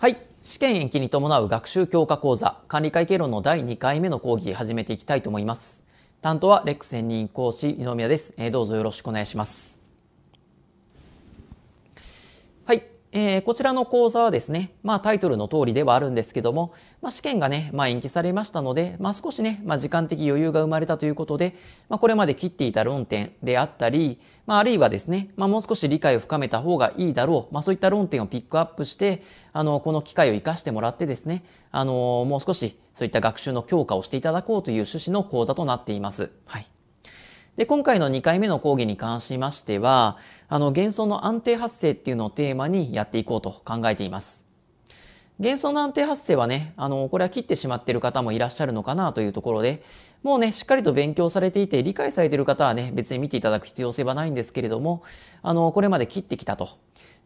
はい。試験延期に伴う学習強化講座、管理会計論の第2回目の講義、始めていきたいと思います。担当はレックス専任講師、二宮です。どうぞよろしくお願いします。えー、こちらの講座はですね、まあタイトルの通りではあるんですけども、まあ試験がね、まあ延期されましたので、まあ少しね、まあ時間的余裕が生まれたということで、まあこれまで切っていた論点であったり、まああるいはですね、まあもう少し理解を深めた方がいいだろう、まあそういった論点をピックアップして、あの、この機会を活かしてもらってですね、あの、もう少しそういった学習の強化をしていただこうという趣旨の講座となっています。はい。で、今回の2回目の講義に関しましては、あの、幻想の安定発生っていうのをテーマにやっていこうと考えています。幻想の安定発生はね、あの、これは切ってしまっている方もいらっしゃるのかなというところで、もうね、しっかりと勉強されていて、理解されている方はね、別に見ていただく必要性はないんですけれども、あの、これまで切ってきたと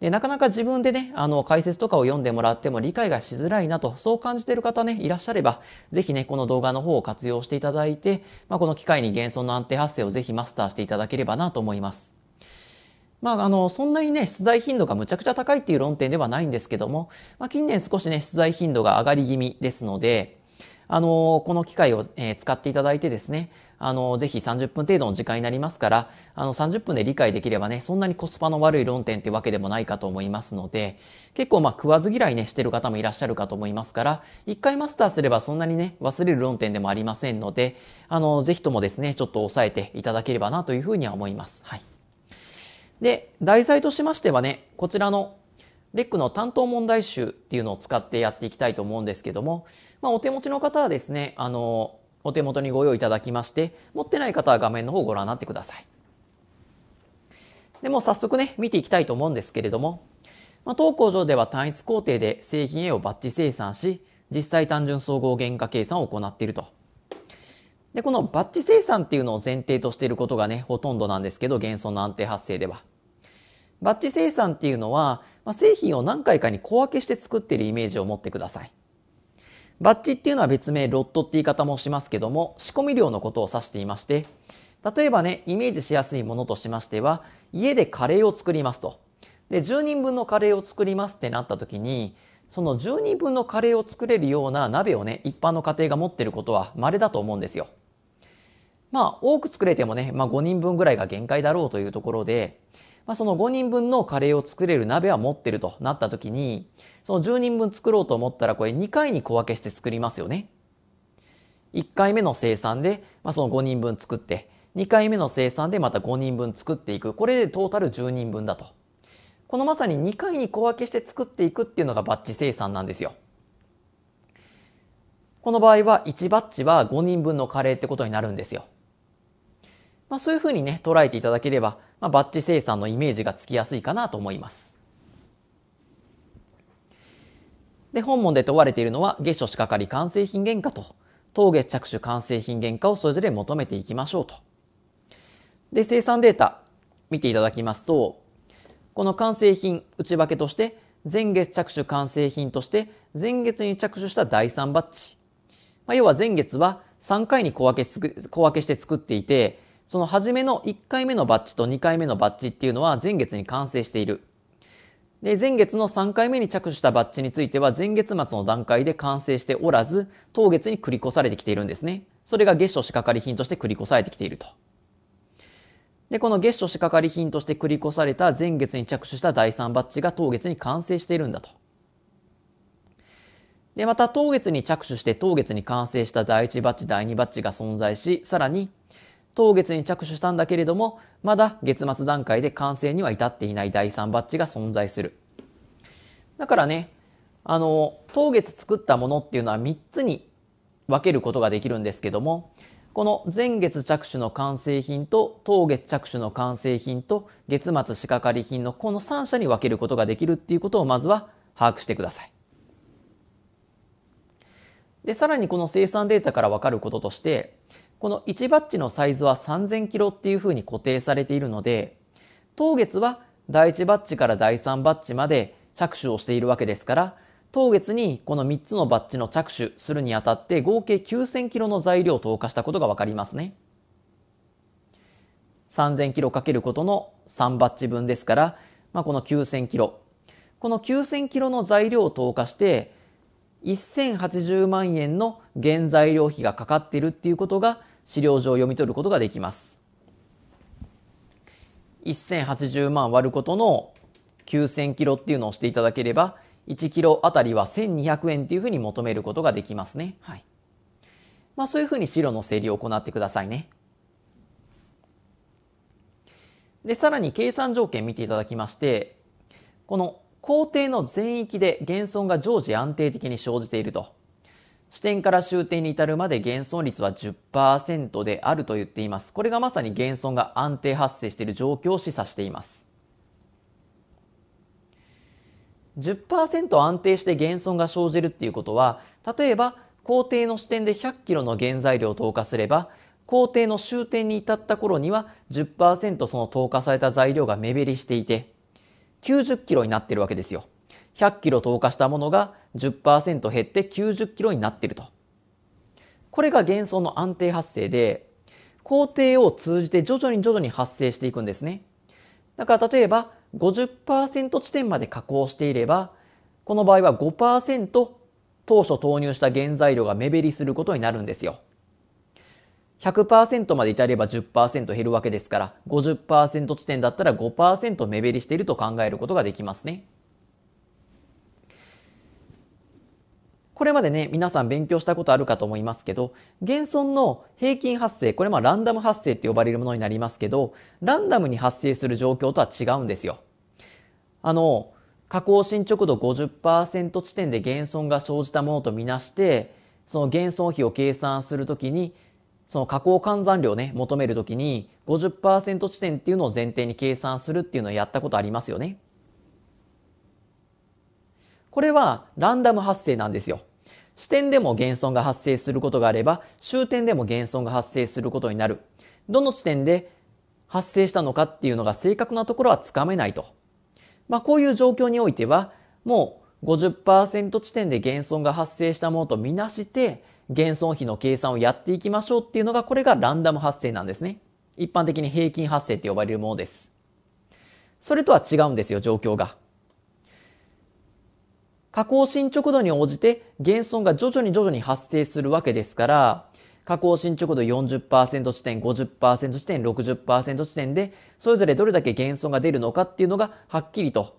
で、なかなか自分でね、あの、解説とかを読んでもらっても理解がしづらいなと、そう感じている方ね、いらっしゃれば、ぜひね、この動画の方を活用していただいて、まあ、この機会に幻想の安定発生をぜひマスターしていただければなと思います。まあ、あの、そんなにね、出題頻度がむちゃくちゃ高いっていう論点ではないんですけども、まあ、近年少しね、出題頻度が上がり気味ですので、あの、この機会を、えー、使っていただいてですね、あの、ぜひ30分程度の時間になりますから、あの、30分で理解できればね、そんなにコスパの悪い論点ってわけでもないかと思いますので、結構まあ食わず嫌いね、してる方もいらっしゃるかと思いますから、一回マスターすればそんなにね、忘れる論点でもありませんので、あの、ぜひともですね、ちょっと抑えていただければなというふうには思います。はい。で、題材としましてはね、こちらのレックの担当問題集っていうのを使ってやっていきたいと思うんですけども、まあ、お手持ちの方はですね、あの、お手元にご用意いただきまして、持ってない方は画面の方をご覧になってください。でも早速ね、見ていきたいと思うんですけれども、まあ、当工場では単一工程で製品 A をバッチ生産し、実際単純総合原価計算を行っていると。で、このバッチ生産っていうのを前提としていることがね、ほとんどなんですけど、減損の安定発生では。バッチ生産っていうのは、まあ、製品を何回かに小分けして作っているイメージを持ってください。バッジっていうのは別名ロットって言い方もしますけども、仕込み量のことを指していまして、例えばね、イメージしやすいものとしましては、家でカレーを作りますと。で、10人分のカレーを作りますってなった時に、その10人分のカレーを作れるような鍋をね、一般の家庭が持ってることは稀だと思うんですよ。まあ、多く作れてもね、まあ、5人分ぐらいが限界だろうというところで、まあ、その5人分のカレーを作れる鍋は持ってるとなった時に、その10人分作ろうと思ったらこれ2回に小分けして作りますよね。1回目の生産で、まあ、その5人分作って、2回目の生産でまた5人分作っていく。これでトータル10人分だと。このまさに2回に小分けして作っていくっていうのがバッチ生産なんですよ。この場合は1バッチは5人分のカレーってことになるんですよ。まあ、そういうふうにね捉えていただければ、まあ、バッジ生産のイメージがつきやすいかなと思います。で本問で問われているのは月初仕掛かり完成品原価と当月着手完成品原価をそれぞれ求めていきましょうと。で生産データ見ていただきますとこの完成品内訳として前月着手完成品として前月に着手した第3バッジ、まあ、要は前月は3回に小分け小分けして作っていてその初めの1回目のバッジと2回目のバッジっていうのは前月に完成している。で、前月の3回目に着手したバッジについては前月末の段階で完成しておらず、当月に繰り越されてきているんですね。それが月初仕掛かり品として繰り越されてきていると。で、この月初仕掛かり品として繰り越された前月に着手した第3バッジが当月に完成しているんだと。で、また当月に着手して当月に完成した第1バッジ、第2バッジが存在し、さらに当月に着手したんだけれども、まだ月末段階で完成には至っていない第3バッジが存在する。だからね、あの、当月作ったものっていうのは3つに分けることができるんですけども、この前月着手の完成品と当月着手の完成品と月末仕掛かり品のこの3社に分けることができるっていうことをまずは把握してください。で、さらにこの生産データから分かることとして、この1バッジのサイズは3000キロっていうふうに固定されているので、当月は第1バッジから第3バッジまで着手をしているわけですから、当月にこの3つのバッジの着手するにあたって合計9000キロの材料を投下したことがわかりますね。3000キロかけることの3バッジ分ですから、まあ、この9000キロ。この9000キロの材料を投下して、1080万円の原材料費がかかっているっていうことが資料上読み取ることができます。1080万割ることの9000キロっていうのをしていただければ、1キロあたりは1200円っていうふうに求めることができますね。はい。まあそういうふうに資料の整理を行ってくださいね。で、さらに計算条件見ていただきまして、この工程の全域で減損が常時安定的に生じていると。視点から終点に至るまで減損率は10%であると言っています。これがまさに減損が安定発生している状況を示唆しています。10%安定して減損が生じるっていうことは、例えば工程の視点で100キロの原材料を投下すれば、工程の終点に至った頃には10%その投下された材料が目減りしていて、90キロになってるわけですよ。100キロ投下したものが10%減って90キロになっていると。これが幻想の安定発生で、工程を通じて徐々に徐々に発生していくんですね。だから例えば50%地点まで加工していれば、この場合は5%当初投入した原材料が目減りすることになるんですよ。100%まで至れば10%減るわけですから、50%地点だったら5%目減りしていると考えることができますね。これまでね、皆さん勉強したことあるかと思いますけど、現存の平均発生、これまあランダム発生って呼ばれるものになりますけど、ランダムに発生する状況とは違うんですよ。あの、下降進捗度50%地点で減損が生じたものとみなして、その減損比を計算するときに、その下降換算量ね、求めるときに50%地点っていうのを前提に計算するっていうのをやったことありますよね。これはランダム発生なんですよ。支点でも減損が発生することがあれば、終点でも減損が発生することになる。どの地点で発生したのかっていうのが正確なところはつかめないと。まあ、こういう状況においては、もう50%地点で減損が発生したものとみなして、減損比の計算をやっていきましょうっていうのが、これがランダム発生なんですね。一般的に平均発生って呼ばれるものです。それとは違うんですよ、状況が。加工進捗度に応じて減損が徐々に徐々に発生するわけですから、加工進捗度40%地点、50%地点、60%地点で、それぞれどれだけ減損が出るのかっていうのが、はっきりと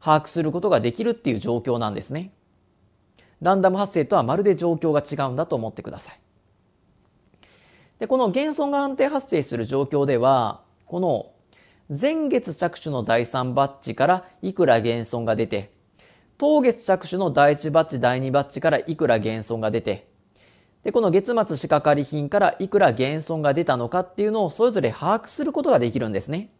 把握することができるっていう状況なんですね。ランダム発生とはまるで状況が違うんだと思ってください。で、この減損が安定発生する状況では、この前月着手の第3バッジからいくら減損が出て、当月着手の第1バッジ、第2バッジからいくら減損が出て、で、この月末仕掛かり品からいくら減損が出たのかっていうのをそれぞれ把握することができるんですね。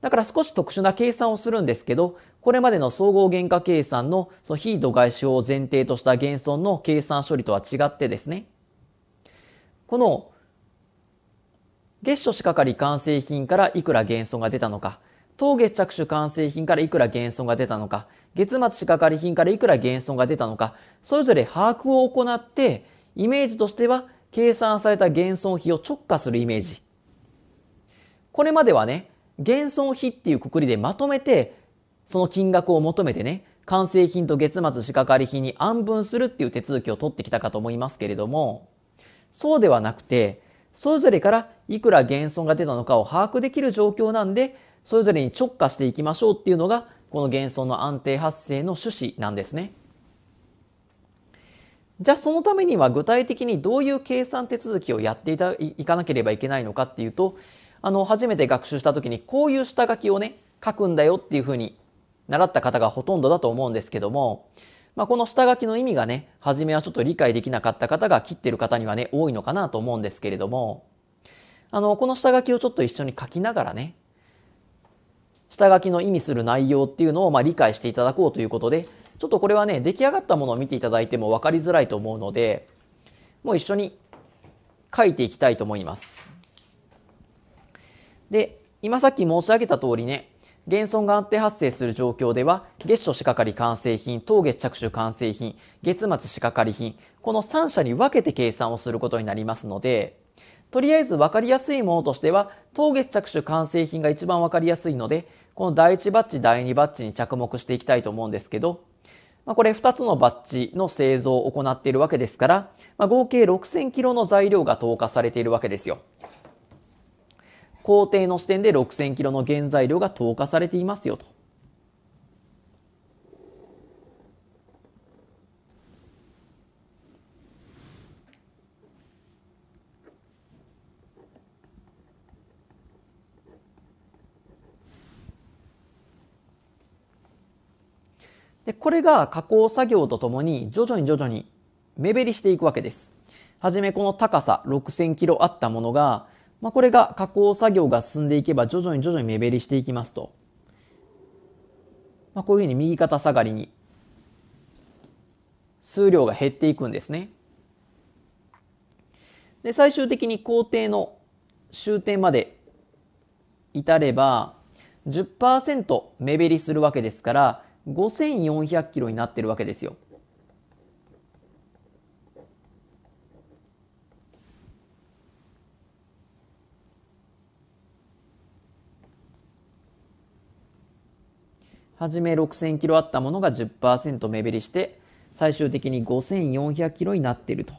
だから少し特殊な計算をするんですけど、これまでの総合原価計算のその非度外視を前提とした減損の計算処理とは違ってですね、この月初仕掛かり完成品からいくら減損が出たのか、当月着手完成品からいくら減損が出たのか、月末仕掛かり品からいくら減損が出たのか、それぞれ把握を行って、イメージとしては計算された減損費を直下するイメージ。これまではね、減損費っていうくくりでまとめて、その金額を求めてね、完成品と月末仕掛かり品に安分するっていう手続きを取ってきたかと思いますけれども、そうではなくて、それぞれからいくら減損が出たのかを把握できる状況なんで、それぞれに直下していきましょうっていうのが、この幻想の安定発生の趣旨なんですね。じゃあそのためには具体的にどういう計算手続きをやっていたいかなければいけないのかっていうと、あの、初めて学習した時にこういう下書きをね、書くんだよっていうふうに習った方がほとんどだと思うんですけども、まあ、この下書きの意味がね、初めはちょっと理解できなかった方が切ってる方にはね、多いのかなと思うんですけれども、あの、この下書きをちょっと一緒に書きながらね、下書きの意味する内容っていうのをま理解していただこうということで、ちょっとこれはね、出来上がったものを見ていただいても分かりづらいと思うので、もう一緒に書いていきたいと思います。で、今さっき申し上げた通りね、減損が安定発生する状況では、月初仕掛かり完成品、当月着手完成品、月末仕掛かり品、この3社に分けて計算をすることになりますので、とりあえず分かりやすいものとしては、当月着手完成品が一番分かりやすいので、この第1バッジ、第2バッジに着目していきたいと思うんですけど、まあ、これ2つのバッジの製造を行っているわけですから、まあ、合計6000キロの材料が投下されているわけですよ。工程の視点で6000キロの原材料が投下されていますよと。で、これが加工作業とともに徐々に徐々に目減りしていくわけです。はじめこの高さ6000キロあったものが、まあ、これが加工作業が進んでいけば徐々に徐々に目減りしていきますと。まあ、こういうふうに右肩下がりに数量が減っていくんですね。で、最終的に工程の終点まで至れば10%目減りするわけですから、5400キロになってるわけですよ。はじめ6000キロあったものが10%目減りして、最終的に5400キロになっていると。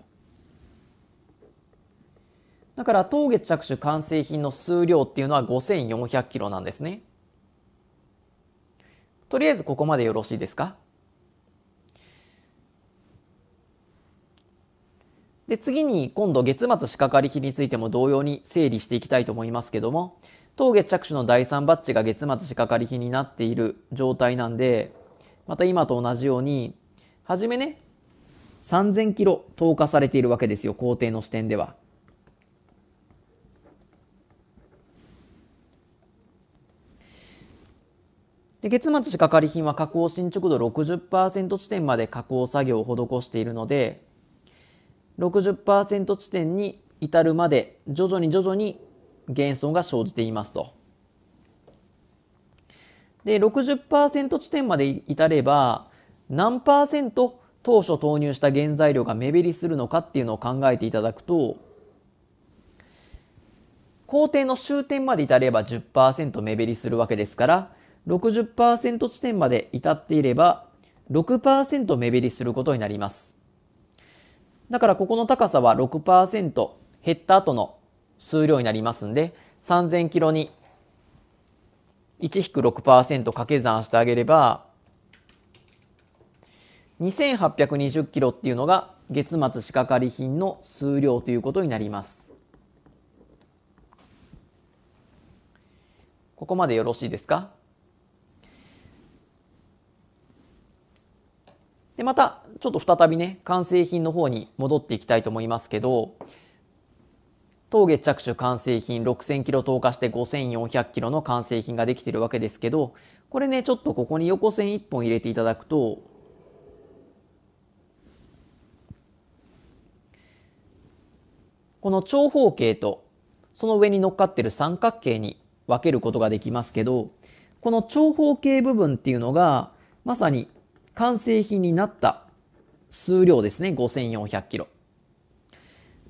だから、当月着手完成品の数量っていうのは5400キロなんですね。とりあえずここまでよろしいですかで次に今度月末仕掛かり日についても同様に整理していきたいと思いますけども当月着手の第3バッジが月末仕掛かり日になっている状態なんでまた今と同じように初めね3000キロ投下されているわけですよ工程の視点では。月末しかかり品は加工進捗度60%地点まで加工作業を施しているので60%地点に至るまで徐々に徐々に減損が生じていますと。で60%地点まで至れば何パーセント当初投入した原材料が目減りするのかっていうのを考えていただくと工程の終点まで至れば10%目減りするわけですから60%地点まで至っていれば、6%目減りすることになります。だからここの高さは6%減った後の数量になりますんで、3000キロに1-6%掛け算してあげれば、2820キロっていうのが月末仕掛かり品の数量ということになります。ここまでよろしいですかで、また、ちょっと再びね、完成品の方に戻っていきたいと思いますけど、峠着手完成品6000キロ投下して5400キロの完成品ができてるわけですけど、これね、ちょっとここに横線1本入れていただくと、この長方形とその上に乗っかってる三角形に分けることができますけど、この長方形部分っていうのが、まさに完成品になった数量ですね、5400キロ。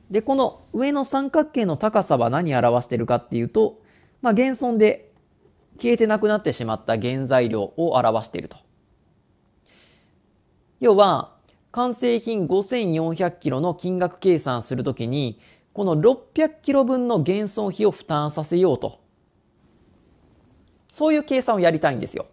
で、この上の三角形の高さは何表してるかっていうと、まあ、現存で消えてなくなってしまった原材料を表していると。要は、完成品5400キロの金額計算するときに、この600キロ分の減損費を負担させようと。そういう計算をやりたいんですよ。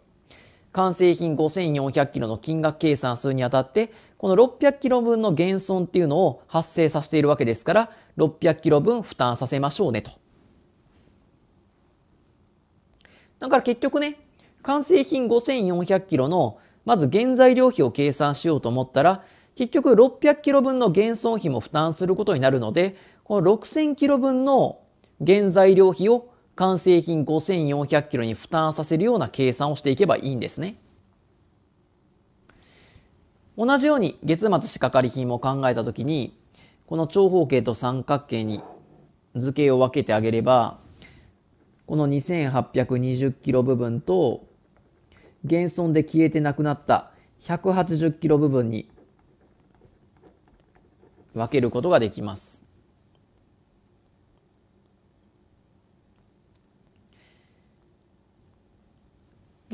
完成品5400キロの金額計算するにあたって、この600キロ分の減損っていうのを発生させているわけですから、600キロ分負担させましょうねと。だから結局ね、完成品5400キロの、まず原材料費を計算しようと思ったら、結局600キロ分の減損費も負担することになるので、この6000キロ分の原材料費を完成品5400キロに負担させるような計算をしていけばいいんですね。同じように月末仕掛かり品も考えたときにこの長方形と三角形に図形を分けてあげればこの2820キロ部分と減損で消えてなくなった180キロ部分に分けることができます。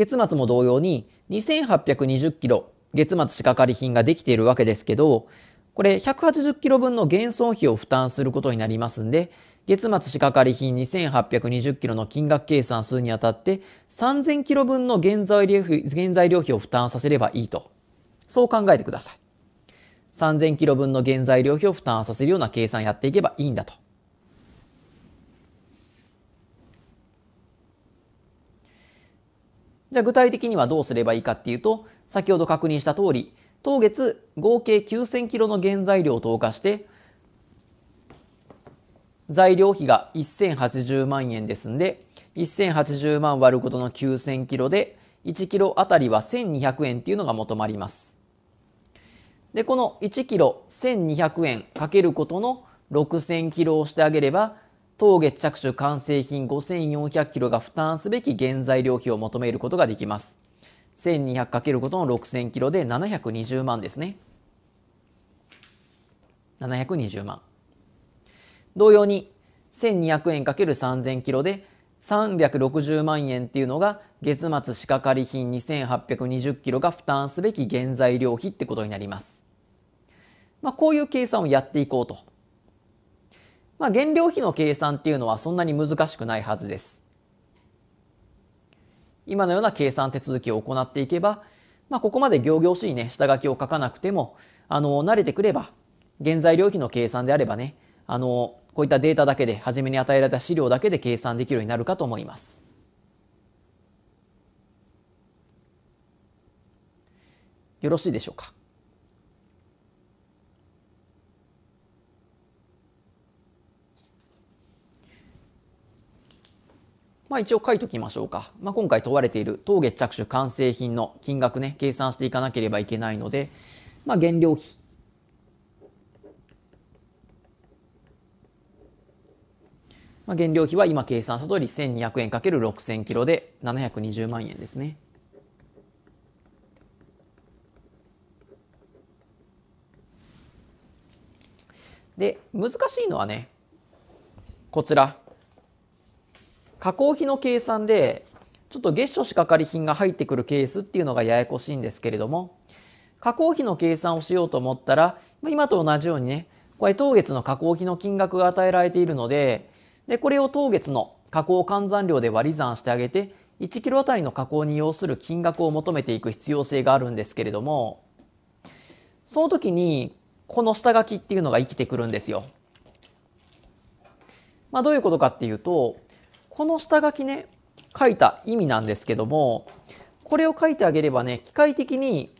月末も同様に2820キロ月末仕掛かり品ができているわけですけど、これ180キロ分の減損費を負担することになりますんで、月末仕掛かり品2820キロの金額計算するにあたって3000キロ分の原材料費原材料費を負担させればいいと。そう考えてください。3000キロ分の原材料費を負担させるような計算やっていけばいいんだと。じゃあ具体的にはどうすればいいかっていうと、先ほど確認した通り、当月合計9000キロの原材料を投下して、材料費が1080万円ですんで、1080万割ることの9000キロで、1キロあたりは1200円っていうのが求まります。で、この1キロ1200円かけることの6000キロをしてあげれば、当月着手完成品5400キロが負担すべき原材料費を求めることができます。1200×5 トン6000キロで720万ですね。720万。同様に1200円 ×3000 キロで360万円っていうのが月末仕掛かり品2820キロが負担すべき原材料費ってことになります。まあ、こういう計算をやっていこうとまあ、原料費の計算っていうのはそんなに難しくないはずです。今のような計算手続きを行っていけば、まあ、ここまで行々しいね、下書きを書かなくても、あの、慣れてくれば、原材料費の計算であればね、あの、こういったデータだけで、初めに与えられた資料だけで計算できるようになるかと思います。よろしいでしょうか。まあ一応書いときましょうか。まあ今回問われている当月着手完成品の金額ね、計算していかなければいけないので、まあ原料費。まあ、原料費は今計算した通り1200円 ×6000 キロで720万円ですね。で難しいのはねこちら加工費の計算でちょっと月初しかかり品が入ってくるケースっていうのがややこしいんですけれども加工費の計算をしようと思ったら今と同じようにねこれ当月の加工費の金額が与えられているのででこれを当月の加工換算量で割り算してあげて1キロあたりの加工に要する金額を求めていく必要性があるんですけれどもその時にこの下書きっていうのが生きてくるんですよ。まあ、どういうことかっていうとこの下書きね、書いた意味なんですけども、これを書いてあげればね、機械的に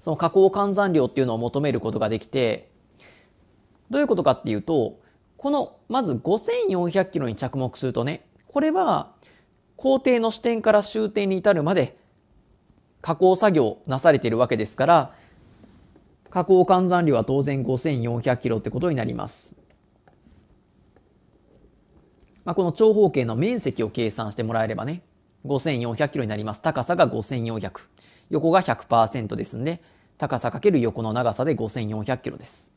その加工換算量っていうのを求めることができて、どういうことかっていうと、この、まず5400キロに着目するとね、これは工程の始点から終点に至るまで加工作業なされているわけですから、加工換算量は当然5400キロってことになります。まあ、この長方形の面積を計算してもらえればね、5400キロになります。高さが5400。横が100%ですんで、高さかける横の長さで5400キロです。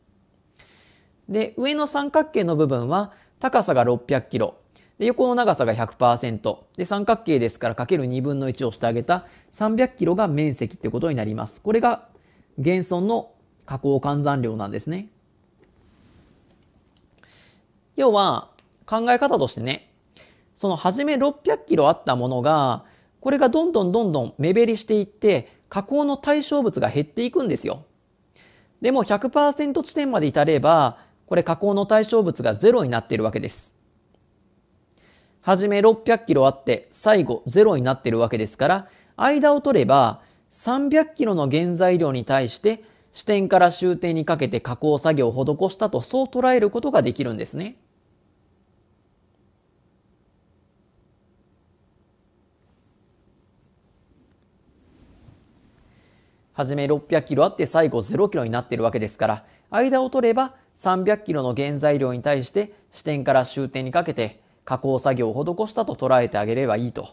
で、上の三角形の部分は高さが600キロ。で、横の長さが100%。で、三角形ですからかける2分の1をしてあげた300キロが面積ってことになります。これが現存の加工換算量なんですね。要は、考え方としてね、その初め600キロあったものが、これがどんどんどんどん目減りしていって、加工の対象物が減っていくんですよ。でも100%地点まで至れば、これ加工の対象物がゼロになっているわけです。はじめ600キロあって、最後ゼロになっているわけですから、間を取れば300キロの原材料に対して支点から終点にかけて加工作業を施したとそう捉えることができるんですね。じめ600キロあって最後0キロになっているわけですから、間を取れば300キロの原材料に対して支点から終点にかけて加工作業を施したと捉えてあげればいいと。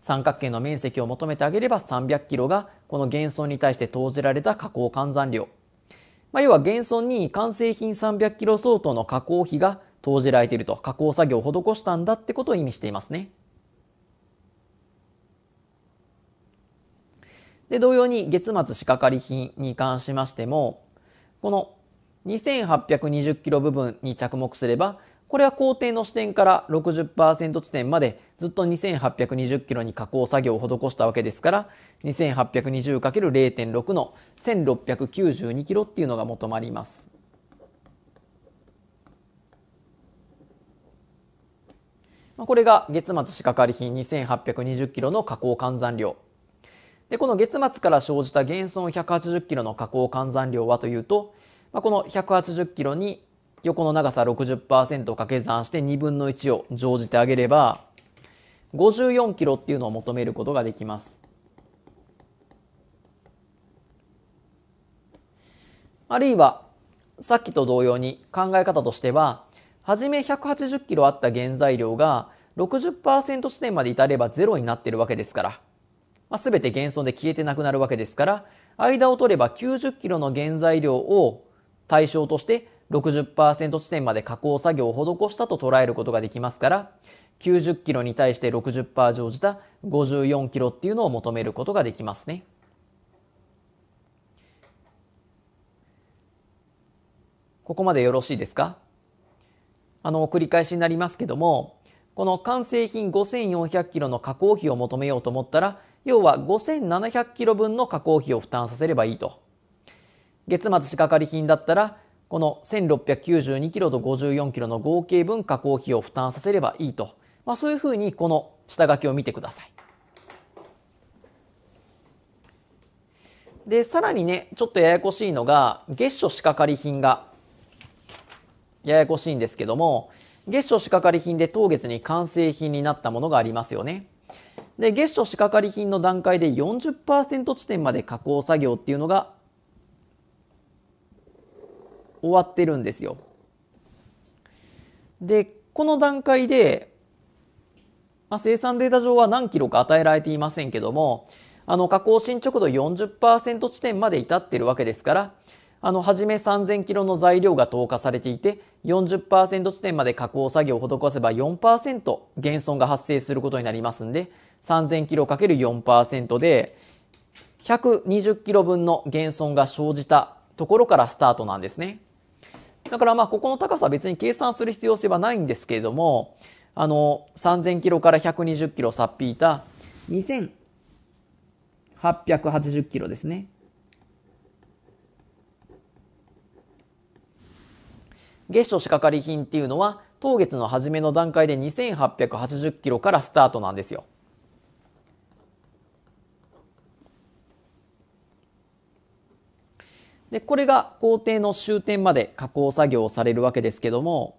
三角形の面積を求めてあげれば300キロがこの減損に対して投じられた加工換算量。まあ、要は減損に完成品300キロ相当の加工費が投じられていると加工作業を施したんだってことを意味していますね。で、同様に月末仕掛かり品に関しましても、この2820キロ部分に着目すれば、これは工程の視点から60%地点までずっと2820キロに加工作業を施したわけですから、2820×0.6 の1692キロっていうのが求まります。これが月末仕掛かり品2820キロの加工換算量。で、この月末から生じた減損180キロの加工換算量はというと、まあ、この180キロに横の長さ60%掛け算して2分の1を乗じてあげれば、54キロっていうのを求めることができます。あるいは、さっきと同様に考え方としては、はじめ180キロあった原材料が60%地点まで至ればゼロになってるわけですから、まあ、全て減損で消えてなくなるわけですから、間を取れば90キロの原材料を対象として60%地点まで加工作業を施したと捉えることができますから、90キロに対して60%乗じた54キロっていうのを求めることができますね。ここまでよろしいですかあの、繰り返しになりますけども、この完成品5400キロの加工費を求めようと思ったら、要は5700キロ分の加工費を負担させればいいと。月末仕掛かり品だったら、この1692キロと54キロの合計分加工費を負担させればいいと。まあ、そういうふうにこの下書きを見てください。で、さらにね、ちょっとややこしいのが、月初仕掛かり品がややこしいんですけども、月初仕掛かり品で当月に完成品になったものがありますよね。で、月初仕掛かり品の段階で40%地点まで加工作業っていうのが終わってるんですよ。で、この段階で、まあ、生産データ上は何キロか与えられていませんけども、あの加工進捗度40%地点まで至ってるわけですから、あの、はじめ3000キロの材料が投下されていて、40%地点まで加工作業を施せば4%減損が発生することになりますんで、3000キロ ×4% で、120キロ分の減損が生じたところからスタートなんですね。だからまあ、ここの高さは別に計算する必要性はないんですけれども、あの、3000キロから120キロさっぴいた2880キロですね。月初仕掛かり品っていうのは当月の初めの段階で2880キロからスタートなんですよ。でこれが工程の終点まで加工作業をされるわけですけども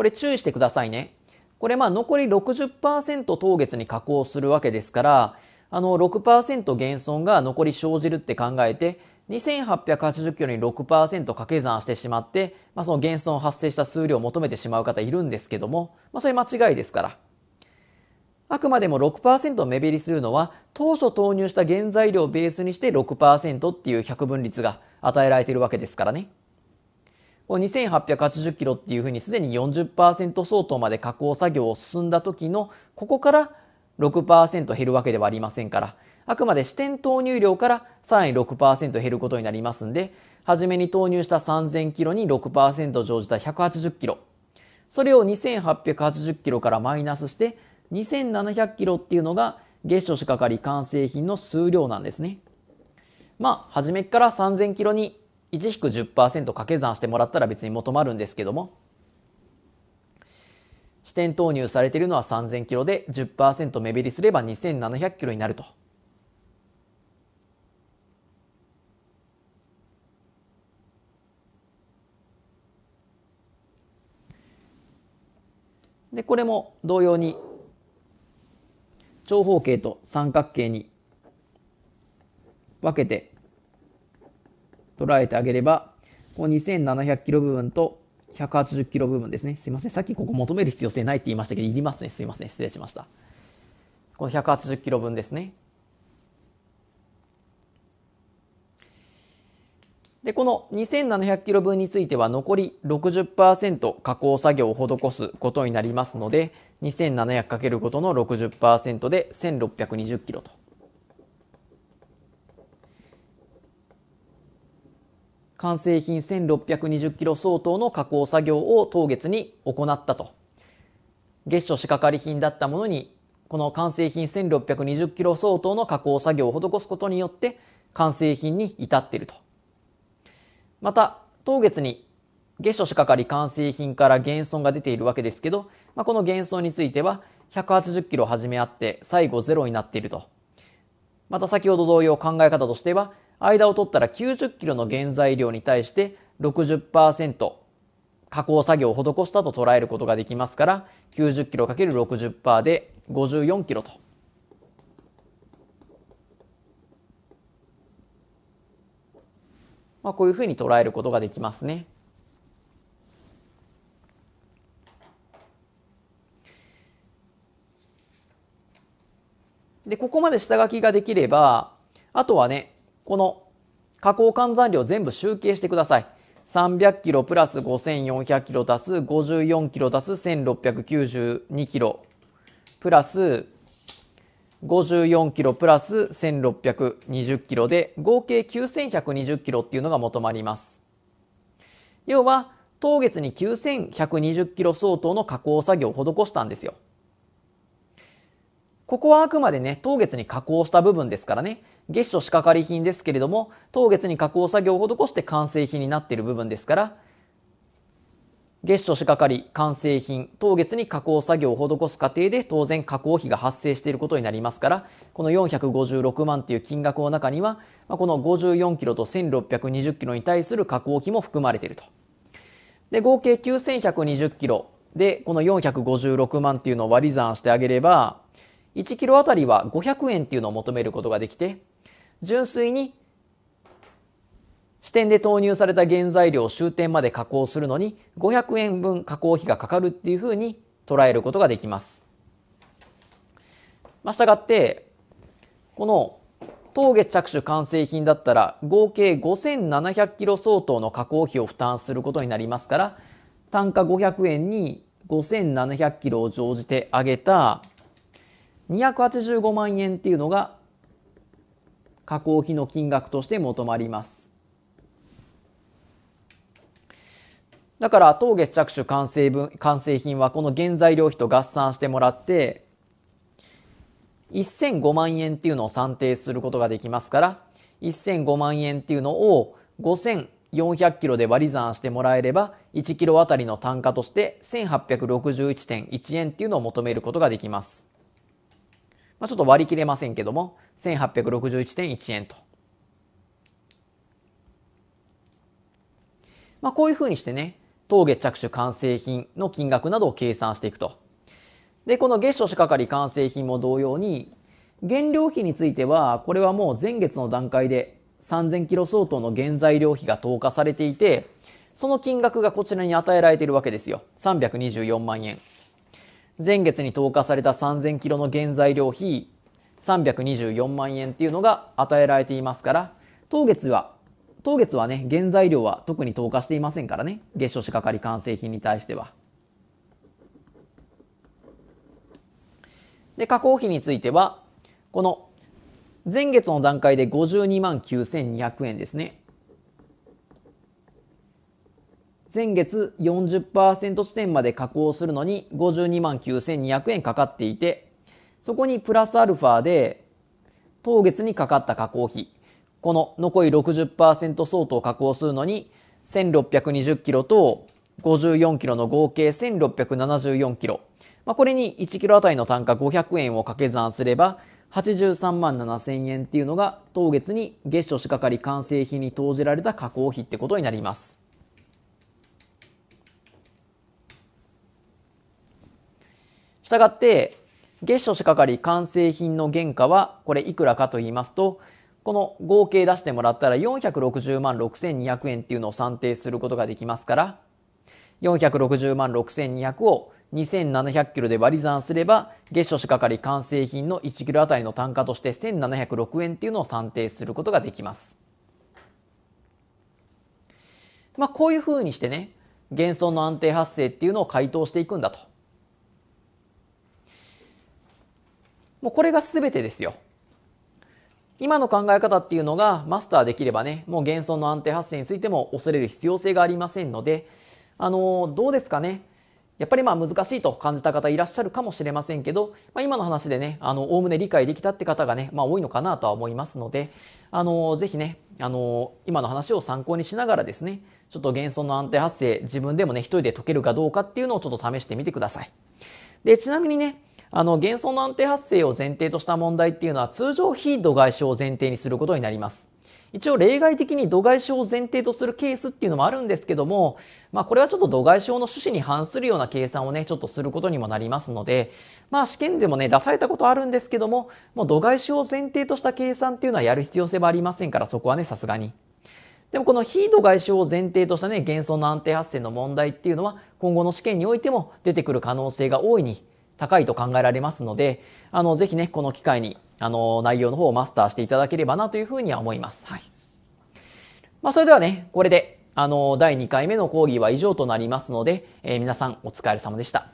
これ注意してくださいね。これまあ残り60%当月に加工するわけですから、あの6%減損が残り生じるって考えて、2880キロに6%掛け算してしまって、まあ、その減損発生した数量を求めてしまう方いるんですけども、まあ、それ間違いですから。あくまでも6%目減りするのは、当初投入した原材料をベースにして6%っていう百分率が与えられているわけですからね。2880キロっていうふうにすでに40%相当まで加工作業を進んだ時のここから6%減るわけではありませんからあくまで支店投入量からさらに6%減ることになりますんで初めに投入した3000キロに6%乗じた180キロそれを2880キロからマイナスして2700キロっていうのが月初仕掛かり完成品の数量なんですね。まあ、初めから3000キロに1引く10%掛け算してもらったら別に求まるんですけども支店投入されているのは 3000km で10%目減りすれば2 7 0 0 k ロになると。でこれも同様に長方形と三角形に分けて捉えてあげれば、こう2700キロ部分と180キロ部分ですね。すいません。さっきここ求める必要性ないって言いましたけど、いりますね。すいません。失礼しました。この180キロ分ですね。で、この2700キロ分については残り60%加工作業を施すことになりますので、2 7 0 0ことの60%で1620キロと完成品1620キロ相当の加工作業を当月に行ったと。月初仕掛かり品だったものに、この完成品1620キロ相当の加工作業を施すことによって、完成品に至っていると。また、当月に月初仕掛かり完成品から減損が出ているわけですけど、まあ、この減損については180キロ始めあって最後ゼロになっていると。また先ほど同様考え方としては間を取ったら90キロの原材料に対して60%加工作業を施したと捉えることができますから90キロ ×60% で54キロと。まあ、こういうふうに捉えることができますね。でここまで下書きができればあとはねこの加工換算量全部集計してください。300キロプラス5400キロ足す54キロ足す1692キロプラス54キロプラス1620キロで合計9120キロっていうのが求まります。要は当月に9120キロ相当の加工作業を施したんですよ。ここはあくまでね、当月に加工した部分ですからね、月初仕掛かり品ですけれども、当月に加工作業を施して完成品になっている部分ですから、月初仕掛かり、完成品、当月に加工作業を施す過程で当然加工費が発生していることになりますから、この456万という金額の中には、この54キロと1620キロに対する加工費も含まれていると。で、合計9120キロで、この456万っていうのを割り算してあげれば、1キロあたりは500円っていうのを求めることができて、純粋に支店で投入された原材料を終点まで加工するのに500円分加工費がかかるっていうふうに捉えることができます。まあ、したがってこの峠着手完成品だったら合計5700キロ相当の加工費を負担することになりますから単価500円に5700キロを乗じて上げた285万円っていうのが加工費の金額として求まります。だから当月着手完成分完成品はこの原材料費と合算してもらって1005万円っていうのを算定することができますから1005万円っていうのを5400キロで割り算してもらえれば1キロあたりの単価として1861.1円っていうのを求めることができます。まあ、ちょっと割り切れませんけども、1861.1円と。まあ、こういうふうにしてね、当月着手完成品の金額などを計算していくと。で、この月初かり完成品も同様に、原料費については、これはもう前月の段階で3000キロ相当の原材料費が投下されていて、その金額がこちらに与えられているわけですよ。324万円。前月に投下された3000キロの原材料費324万円っていうのが与えられていますから、当月は、当月はね、原材料は特に投下していませんからね、月初仕掛かり完成品に対しては。で、加工費については、この前月の段階で52万9200円ですね。前月40%地点まで加工するのに52万9200円かかっていて、そこにプラスアルファで当月にかかった加工費、この残り60%相当を加工するのに1620キロと54キロの合計1674キロ。まあ、これに1キロあたりの単価500円を掛け算すれば83万7000円っていうのが当月に月初仕掛かり完成費に投じられた加工費ってことになります。したがって、月初しかかり完成品の原価は、これいくらかと言いますと、この合計出してもらったら460万6200円っていうのを算定することができますから、460万6200を2700キロで割り算すれば、月初しかかり完成品の1キロあたりの単価として1706円っていうのを算定することができます。まあ、こういうふうにしてね、減損の安定発生っていうのを回答していくんだと。もうこれが全てですよ。今の考え方っていうのがマスターできればね、もう幻想の安定発生についても恐れる必要性がありませんので、あのどうですかね。やっぱりまあ難しいと感じた方いらっしゃるかもしれませんけど、まあ、今の話でね、あの、おおむね理解できたって方がね、まあ多いのかなとは思いますので、あの、ぜひね、あの、今の話を参考にしながらですね、ちょっと幻想の安定発生、自分でもね、一人で解けるかどうかっていうのをちょっと試してみてください。で、ちなみにね、あの、幻想の安定発生を前提とした問題っていうのは通常非度外症を前提にすることになります。一応例外的に度外視を前提とするケースっていうのもあるんですけども、まあこれはちょっと度外症の趣旨に反するような計算をね、ちょっとすることにもなりますので、まあ試験でもね、出されたことあるんですけども、もう度外視を前提とした計算っていうのはやる必要性はありませんから、そこはね、さすがに。でもこの非度外症を前提としたね、幻想の安定発生の問題っていうのは、今後の試験においても出てくる可能性が大いに高いと考えられますので、あの、ぜひね、この機会に、あの、内容の方をマスターしていただければなというふうには思います。はい。まあ、それではね、これで、あの、第2回目の講義は以上となりますので、えー、皆さんお疲れ様でした。